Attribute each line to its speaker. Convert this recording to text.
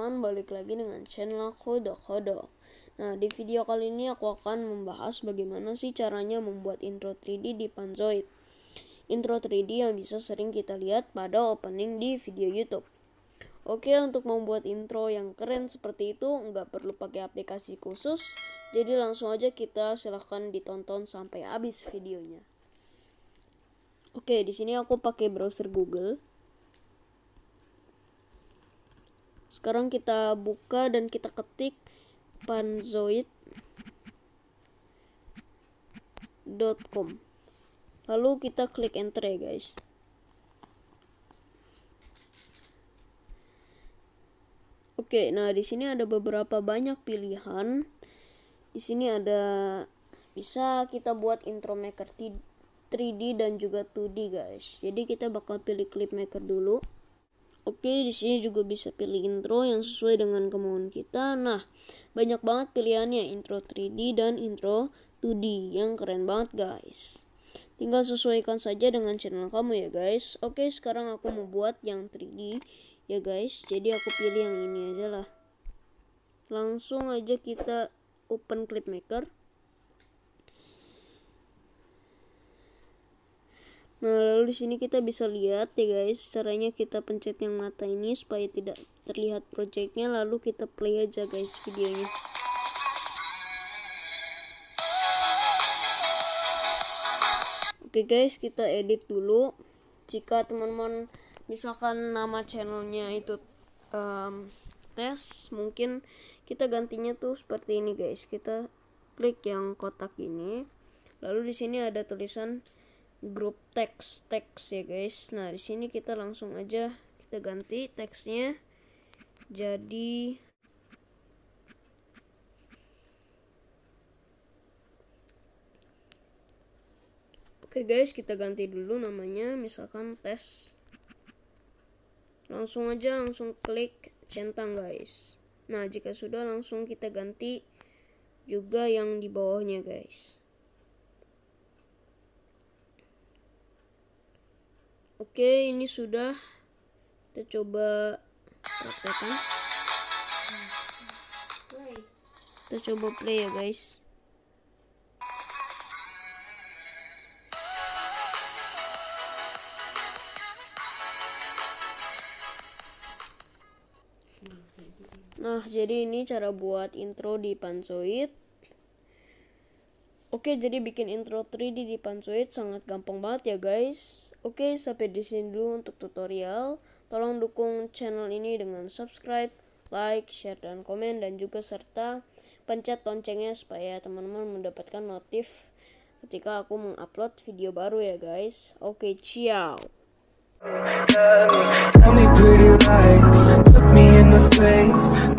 Speaker 1: teman-teman, balik lagi dengan channel Kodok Kodok. Nah, di video kali ini aku akan membahas bagaimana sih caranya membuat intro 3D di Panzoid. Intro 3D yang bisa sering kita lihat pada opening di video YouTube. Oke, untuk membuat intro yang keren seperti itu, nggak perlu pakai aplikasi khusus. Jadi langsung aja kita silahkan ditonton sampai habis videonya. Oke, di sini aku pakai browser Google. Sekarang kita buka dan kita ketik panzoid.com. Lalu kita klik enter ya, guys. Oke, nah di sini ada beberapa banyak pilihan. Di sini ada bisa kita buat intro maker 3D dan juga 2D guys. Jadi kita bakal pilih clip maker dulu. Oke, di sini juga bisa pilih intro yang sesuai dengan kemauan kita. Nah, banyak banget pilihannya intro 3D dan intro 2D yang keren banget, guys. Tinggal sesuaikan saja dengan channel kamu ya, guys. Oke, sekarang aku mau buat yang 3D ya, guys. Jadi aku pilih yang ini aja lah. Langsung aja kita open clip maker. Nah, lalu di sini kita bisa lihat ya guys, caranya kita pencet yang mata ini supaya tidak terlihat projectnya lalu kita play aja guys videonya. Oke guys, kita edit dulu. Jika teman-teman misalkan nama channelnya itu um, tes, mungkin kita gantinya tuh seperti ini guys. Kita klik yang kotak ini. Lalu di sini ada tulisan grup teks teks ya guys nah di sini kita langsung aja kita ganti teksnya jadi Oke okay guys, kita ganti dulu namanya misalkan tes. Langsung aja langsung klik centang guys. Nah, jika sudah langsung kita ganti juga yang di bawahnya guys. Oke, ini sudah kita coba praktekkan. Kita coba play ya, guys. Nah, jadi ini cara buat intro di Pansoid. Oke, jadi bikin intro 3D di Pansuit sangat gampang banget ya guys. Oke, sampai di sini dulu untuk tutorial. Tolong dukung channel ini dengan subscribe, like, share, dan komen, dan juga serta pencet loncengnya supaya teman-teman mendapatkan notif ketika aku mengupload video baru ya guys. Oke, ciao. Tell me pretty lies, look me in the face.